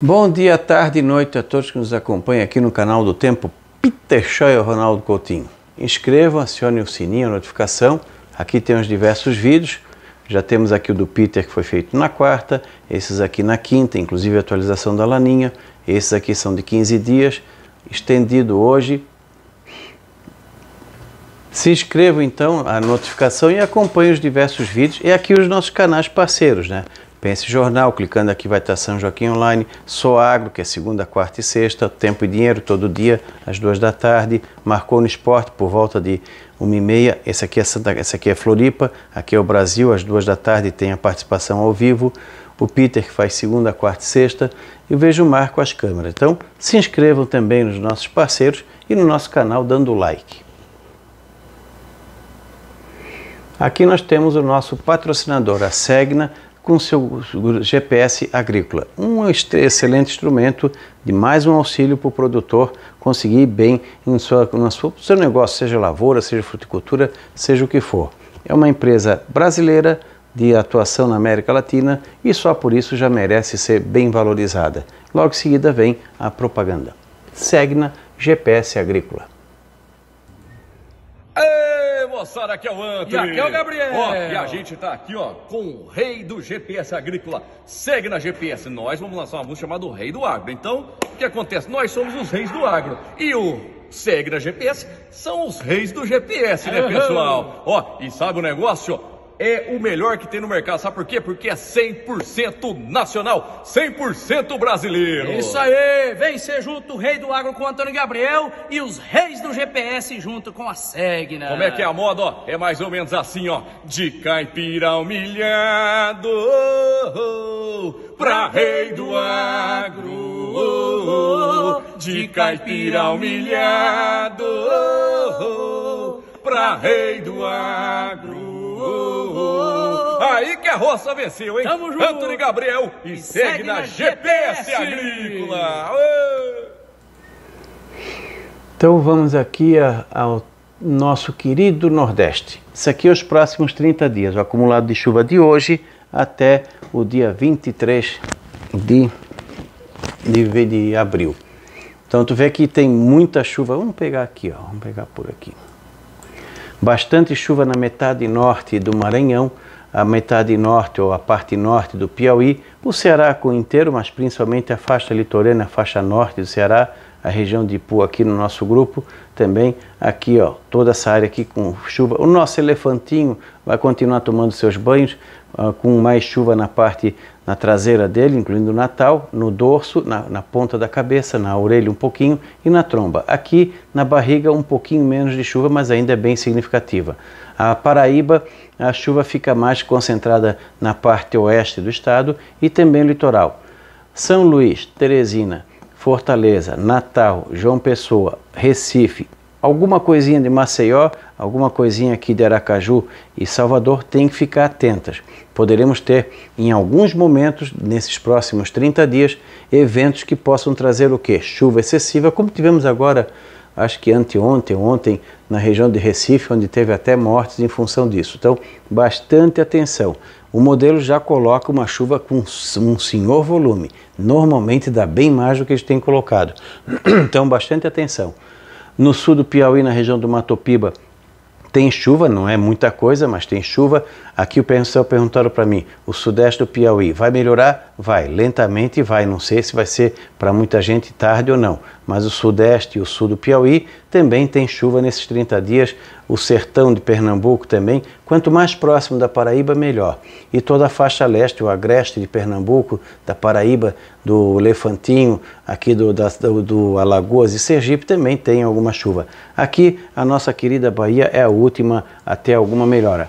Bom dia, tarde e noite a todos que nos acompanham aqui no canal do Tempo Peter e Ronaldo Coutinho. Inscrevam, acione o sininho, a notificação. Aqui tem os diversos vídeos. Já temos aqui o do Peter que foi feito na quarta, esses aqui na quinta, inclusive a atualização da laninha. Esses aqui são de 15 dias, estendido hoje. Se inscrevam então a notificação e acompanhem os diversos vídeos e aqui os nossos canais parceiros, né? Pense Jornal, clicando aqui vai estar São Joaquim Online, Agro que é segunda, quarta e sexta, Tempo e Dinheiro, todo dia, às duas da tarde, Marcou no Esporte, por volta de uma e meia, esse aqui é, Santa, esse aqui é Floripa, aqui é o Brasil, às duas da tarde tem a participação ao vivo, o Peter, que faz segunda, quarta e sexta, e o Vejo Mar com as câmeras. Então, se inscrevam também nos nossos parceiros e no nosso canal dando like. Aqui nós temos o nosso patrocinador, a Segna, com seu GPS agrícola. Um excelente instrumento de mais um auxílio para o produtor conseguir bem em sua, no seu negócio, seja lavoura, seja fruticultura, seja o que for. É uma empresa brasileira de atuação na América Latina e só por isso já merece ser bem valorizada. Logo em seguida vem a propaganda. Segna GPS Agrícola moçada, aqui é o Antônio. E aqui é o Gabriel. Ó, e a gente tá aqui, ó, com o rei do GPS agrícola. Segue na GPS. Nós vamos lançar uma música chamada O Rei do Agro. Então, o que acontece? Nós somos os reis do agro. E o Segra GPS são os reis do GPS, né, pessoal? Ó, e sabe o negócio? é o melhor que tem no mercado. Sabe por quê? Porque é 100% nacional, 100% brasileiro. Isso aí! Vem ser junto o rei do agro com o Antônio Gabriel e os reis do GPS junto com a Segna. Como é que é a moda, ó? É mais ou menos assim, ó. De caipira humilhado oh, oh, oh, para pra rei do agro. de caipira humilhado pra rei do agro aí que a roça venceu, hein? Tamo junto. Antônio Gabriel e, e segue, segue, na, GPS, GPS Agrícola. Então vamos aqui a, ao nosso querido Nordeste. Isso aqui é os próximos 30 dias, o acumulado de chuva de hoje até o dia 23 de, de, de abril. Então tu vê que tem muita chuva. Vamos pegar aqui, ó. Vamos pegar por aqui. Bastante chuva na metade norte do Maranhão, a metade norte ou a parte norte do Piauí, o Ceará com inteiro, mas principalmente a faixa litorânea, a faixa norte do Ceará, a região de Ipu aqui no nosso grupo, também aqui, ó, toda essa área aqui com chuva. O nosso elefantinho vai continuar tomando seus banhos uh, com mais chuva na parte na traseira dele, incluindo o Natal, no dorso, na, na, ponta da cabeça, na orelha um pouquinho e na tromba. Aqui na barriga um pouquinho menos de chuva, mas ainda é bem significativa. A Paraíba, a chuva fica mais concentrada na parte oeste do estado e também litoral. São Luís, Teresina, Fortaleza, Natal, João Pessoa, Recife, alguma coisinha de Maceió, alguma coisinha aqui de Aracaju e Salvador tem que ficar atentas. Poderemos ter em alguns momentos, nesses próximos 30 dias, eventos que possam trazer o que? Chuva excessiva, como tivemos agora, acho que anteontem, ontem, na região de Recife, onde teve até mortes em função disso. Então, bastante atenção o modelo já coloca uma chuva com um senhor volume. Normalmente dá bem mais do que eles têm colocado. Então, bastante atenção. No sul do Piauí, na região do Matopiba, tem chuva, não é muita coisa, mas tem chuva. Aqui o pessoal perguntaram para mim, o sudeste do Piauí vai melhorar? Vai, lentamente vai, não sei se vai ser para muita gente tarde ou não, mas o sudeste e o sul do Piauí também tem chuva nesses 30 dias, o sertão de Pernambuco também, quanto mais próximo da Paraíba, melhor. E toda a faixa leste, o agreste de Pernambuco, da Paraíba, do Elefantinho, aqui do, da, do, do Alagoas e Sergipe também tem alguma chuva. Aqui, a nossa querida Bahia é a última até alguma melhora.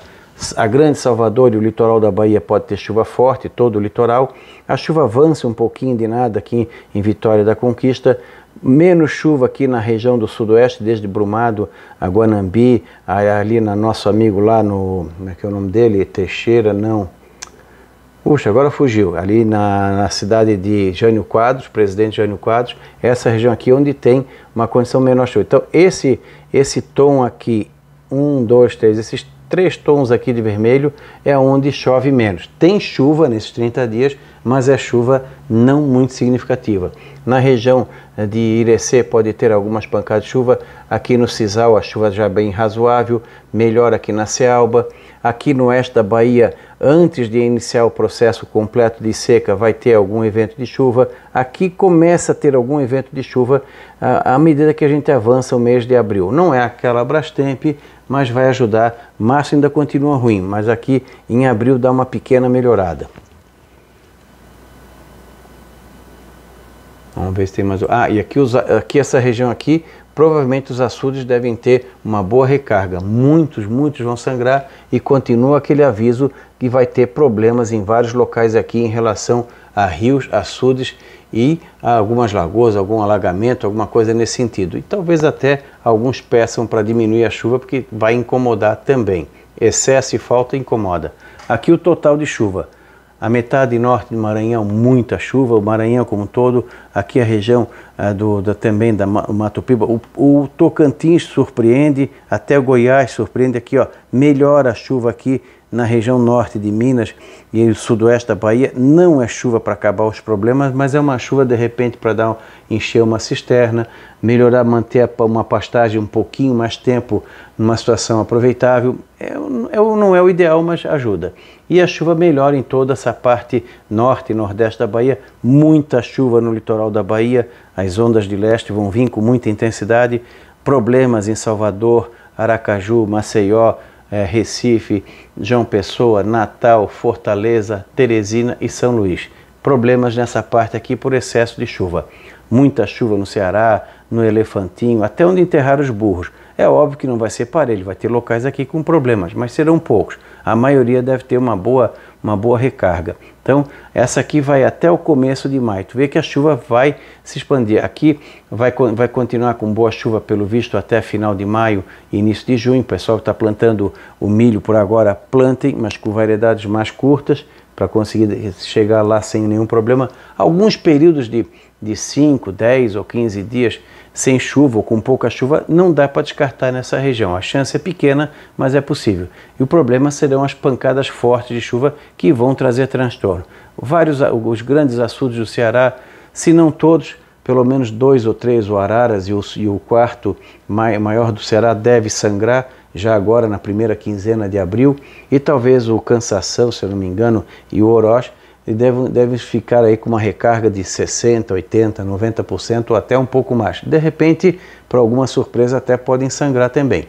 A Grande Salvador e o litoral da Bahia pode ter chuva forte, todo o litoral. A chuva avança um pouquinho de nada aqui em Vitória da Conquista, menos chuva aqui na região do sudoeste, desde Brumado a Guanambi, ali na nosso amigo lá no, como é que é o nome dele? Teixeira, não. Puxa, agora fugiu. Ali na, na cidade de Jânio Quadros, presidente Jânio Quadros, essa região aqui onde tem uma condição menor chuva. Então, esse, esse tom aqui, um, dois, três, esses três tons aqui de vermelho é onde chove menos. Tem chuva nesses 30 dias, mas é chuva não muito significativa. Na região eh, de Irecê pode ter algumas pancadas de chuva, aqui no Cisal a chuva já é bem razoável, melhor aqui na Cealba. Aqui no oeste da Bahia, antes de iniciar o processo completo de seca, vai ter algum evento de chuva. Aqui começa a ter algum evento de chuva ah, à, medida que a gente avança o mês de abril. Não é aquela Brastemp, mas vai ajudar. Março ainda continua ruim, mas aqui em abril dá uma pequena melhorada. Vamos ver se tem mais. Ah, e aqui, aqui essa região aqui provavelmente os açudes devem ter uma boa recarga. Muitos, muitos vão sangrar e continua aquele aviso que vai ter problemas em vários locais aqui em relação a rios, açudes e algumas lagoas, algum alagamento, alguma coisa nesse sentido. E talvez até alguns peçam para diminuir a chuva, porque vai incomodar também. Excesso e falta incomoda. Aqui o total de chuva a metade norte do Maranhão, muita chuva, o Maranhão como um todo, aqui a região ah, do, da, também da Mato Piba, o, o, Tocantins surpreende, até o Goiás surpreende aqui, ó, melhora a chuva aqui na região norte de Minas e o sudoeste da Bahia, não é chuva para acabar os problemas, mas é uma chuva de repente para dar encher uma cisterna, melhorar, manter uma pastagem um pouquinho mais tempo numa situação aproveitável, é, é, não é o ideal, mas ajuda. E a chuva melhora em toda essa parte norte e nordeste da Bahia. Muita chuva no litoral da Bahia. As ondas de leste vão vir com muita intensidade. Problemas em Salvador, Aracaju, Maceió, é, Recife, João Pessoa, Natal, Fortaleza, Teresina e São Luís. Problemas nessa parte aqui por excesso de chuva. Muita chuva no Ceará, no Elefantinho, até onde enterrar os burros. É óbvio que não vai ser parelho, vai ter locais aqui com problemas, mas serão poucos a maioria deve ter uma boa, uma boa recarga. Então, essa aqui vai até o começo de maio. Tu vê que a chuva vai se expandir. Aqui vai, vai continuar com boa chuva, pelo visto, até final de maio e início de junho. O pessoal está plantando o milho por agora, plantem, mas com variedades mais curtas para conseguir chegar lá sem nenhum problema. Alguns períodos de, de 5, 10 ou 15 dias sem chuva ou com pouca chuva, não dá para descartar nessa região. A chance é pequena, mas é possível. E o problema serão as pancadas fortes de chuva que vão trazer transtorno. Vários os grandes açudes do Ceará, se não todos, pelo menos dois ou três, o Araras e o, e o quarto maior do Ceará deve sangrar já agora na primeira quinzena de abril e talvez o Cansação, se eu não me engano, e o Oroz e devem, devem ficar aí com uma recarga de 60%, 80%, 90% ou até um pouco mais. De repente, para alguma surpresa, até podem sangrar também.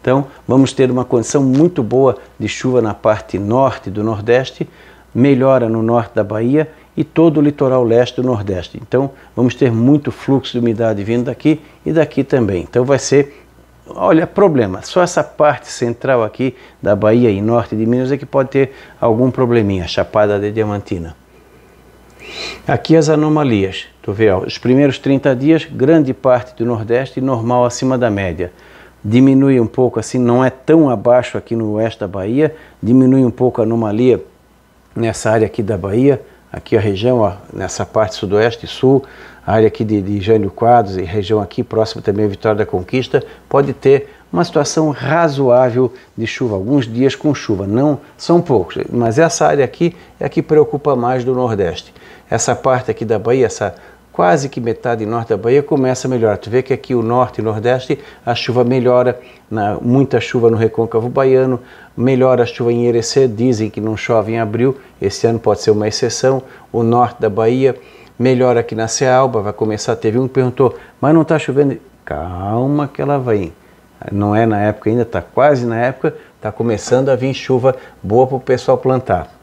Então, vamos ter uma condição muito boa de chuva na parte norte do Nordeste, melhora no norte da Bahia e todo o litoral leste do Nordeste. Então, vamos ter muito fluxo de umidade vindo daqui e daqui também. Então, vai ser olha, problema. Só essa parte central aqui da Bahia e norte de Minas é que pode ter algum probleminha, chapada de diamantina. Aqui as anomalias. Tu vê, ó, os primeiros 30 dias, grande parte do Nordeste normal acima da média. Diminui um pouco, assim, não é tão abaixo aqui no oeste da Bahia, diminui um pouco a anomalia nessa área aqui da Bahia, aqui a região, ó, nessa parte sudoeste e sul, a área aqui de, de Jânio Quadros e região aqui próxima também a Vitória da Conquista, pode ter uma situação razoável de chuva, alguns dias com chuva, não são poucos, mas essa área aqui é a que preocupa mais do Nordeste. Essa parte aqui da Bahia, essa quase que metade norte da Bahia começa a melhorar. Tu vê que aqui o norte e nordeste a chuva melhora, na, muita chuva no recôncavo baiano, melhora a chuva em Erecê, dizem que não chove em abril, esse ano pode ser uma exceção. O norte da Bahia, melhor aqui na Cealba, vai começar, teve um que perguntou, mas não está chovendo? Calma que ela vai, não é na época ainda, está quase na época, está começando a vir chuva boa para o pessoal plantar.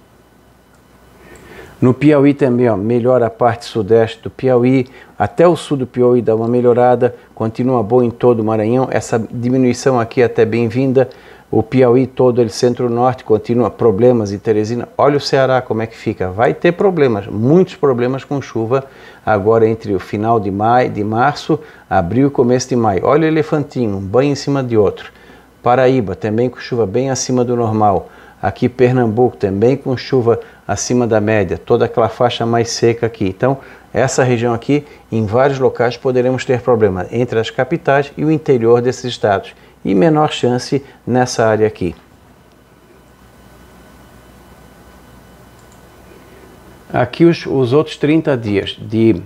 No Piauí também, ó, melhora a parte sudeste do Piauí, até o sul do Piauí dá uma melhorada, continua boa em todo o Maranhão, essa diminuição aqui é até bem-vinda, o Piauí todo, ele centro-norte, continua problemas e Teresina. Olha o Ceará como é que fica. Vai ter problemas, muitos problemas com chuva agora entre o final de maio, de março, abril e começo de maio. Olha o elefantinho, um banho em cima de outro. Paraíba também com chuva bem acima do normal. Aqui Pernambuco também com chuva acima da média, toda aquela faixa mais seca aqui. Então, essa região aqui, em vários locais, poderemos ter problemas entre as capitais e o interior desses estados e menor chance nessa área aqui. Aqui os, os outros 30 dias de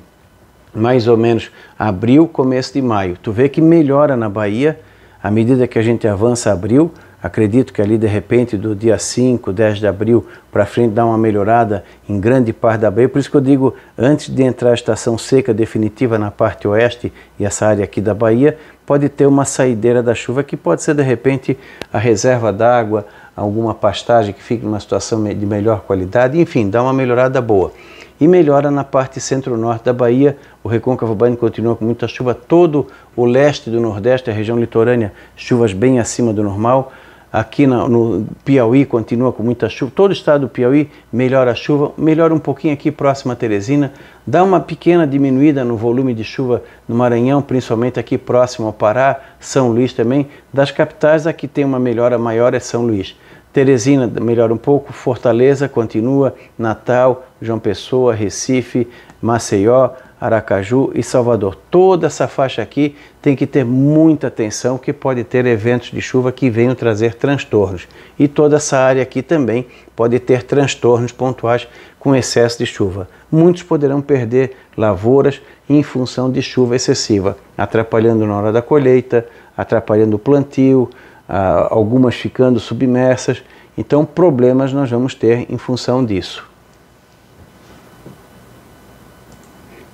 mais ou menos abril, começo de maio. Tu vê que melhora na Bahia à medida que a gente avança abril, Acredito que ali de repente, do dia 5, 10 de abril para frente, dá uma melhorada em grande parte da Bahia. Por isso que eu digo, antes de entrar a estação seca definitiva na parte oeste e essa área aqui da Bahia, pode ter uma saideira da chuva que pode ser de repente a reserva d'água, alguma pastagem que fique numa situação de melhor qualidade, enfim, dá uma melhorada boa. E melhora na parte centro-norte da Bahia, o recôncavo baiano continua com muita chuva, todo o leste do Nordeste, a região litorânea, chuvas bem acima do normal. Aqui no, no Piauí continua com muita chuva. Todo o estado do Piauí melhora a chuva, melhora um pouquinho aqui próximo a Teresina, dá uma pequena diminuída no volume de chuva no Maranhão, principalmente aqui próximo ao Pará, São Luís também. Das capitais, aqui tem uma melhora maior é São Luís. Teresina melhora um pouco, Fortaleza continua, Natal, João Pessoa, Recife, Maceió, Aracaju e Salvador. Toda essa faixa aqui tem que ter muita atenção, que pode ter eventos de chuva que venham trazer transtornos. E toda essa área aqui também pode ter transtornos pontuais com excesso de chuva. Muitos poderão perder lavouras em função de chuva excessiva, atrapalhando na hora da colheita, atrapalhando o plantio, ah, algumas ficando submersas. Então, problemas nós vamos ter em função disso.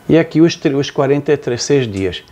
E aqui os, os 43 dias.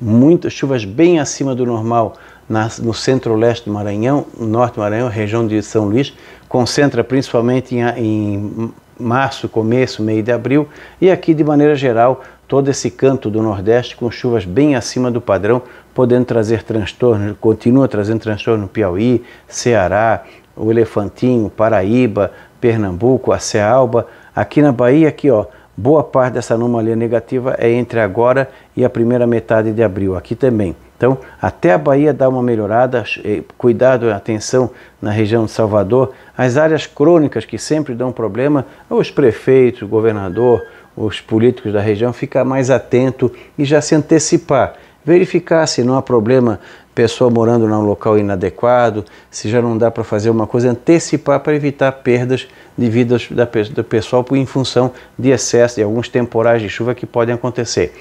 Muitas chuvas bem acima do normal na, no centro-leste do Maranhão, norte do Maranhão, região de São Luís, concentra principalmente em, em março, começo, meio de abril, e aqui de maneira geral, todo esse canto do Nordeste com chuvas bem acima do padrão, podendo trazer transtorno, continua trazendo transtorno no Piauí, Ceará, o Elefantinho, Paraíba, Pernambuco, a Cealba, aqui na Bahia, aqui ó, boa parte dessa anomalia negativa é entre agora e a primeira metade de abril, aqui também. Então, até a Bahia dar uma melhorada, eh, cuidado, atenção na região de Salvador, as áreas crônicas que sempre dão problema, os prefeitos, o governador, os políticos da região, ficar mais atento e já se antecipar verificar se não há problema pessoa morando num local inadequado, se já não dá para fazer uma coisa, antecipar para evitar perdas de vidas da, do pessoal em função de excesso de alguns temporais de chuva que podem acontecer.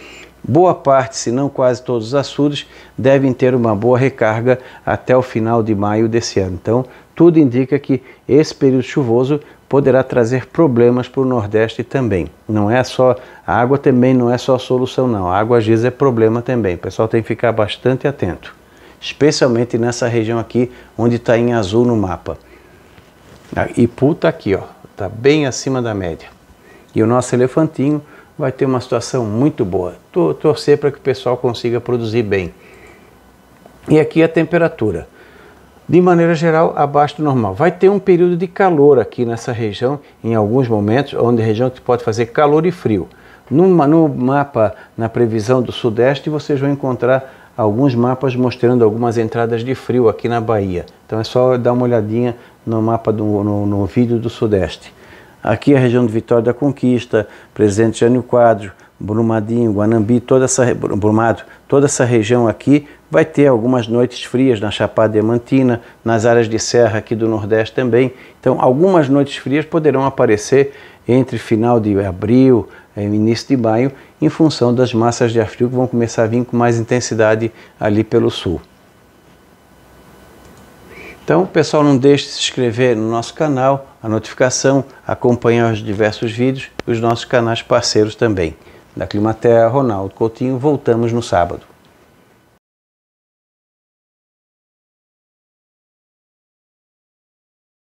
Boa parte, se não quase todos os açudes, devem ter uma boa recarga até o final de maio desse ano. Então, tudo indica que esse período chuvoso poderá trazer problemas para o Nordeste também. Não é só a água também não é só a solução não. A água às vezes é problema também. O pessoal tem que ficar bastante atento especialmente nessa região aqui, onde está em azul no mapa. Ipu ah, está aqui, está bem acima da média. E o nosso elefantinho vai ter uma situação muito boa. Torcer para que o pessoal consiga produzir bem. E aqui a temperatura. De maneira geral, abaixo do normal. Vai ter um período de calor aqui nessa região, em alguns momentos, onde a região pode fazer calor e frio. No, no mapa, na previsão do Sudeste, vocês vão encontrar alguns mapas mostrando algumas entradas de frio aqui na Bahia. Então é só dar uma olhadinha no mapa do no, no vídeo do Sudeste. Aqui a região de Vitória da Conquista, Presidente Jânio Quadro, Brumadinho, Guanambi, toda essa Brumado, toda essa região aqui vai ter algumas noites frias na Chapada Diamantina, nas áreas de serra aqui do Nordeste também. Então, algumas noites frias poderão aparecer entre final de abril é, início de maio, em função das massas de ar frio que vão começar a vir com mais intensidade ali pelo sul. Então, pessoal, não deixe de se inscrever no nosso canal, a notificação, acompanhar os diversos vídeos dos os nossos canais parceiros também. Da Climaterra, Ronaldo Coutinho, voltamos no sábado.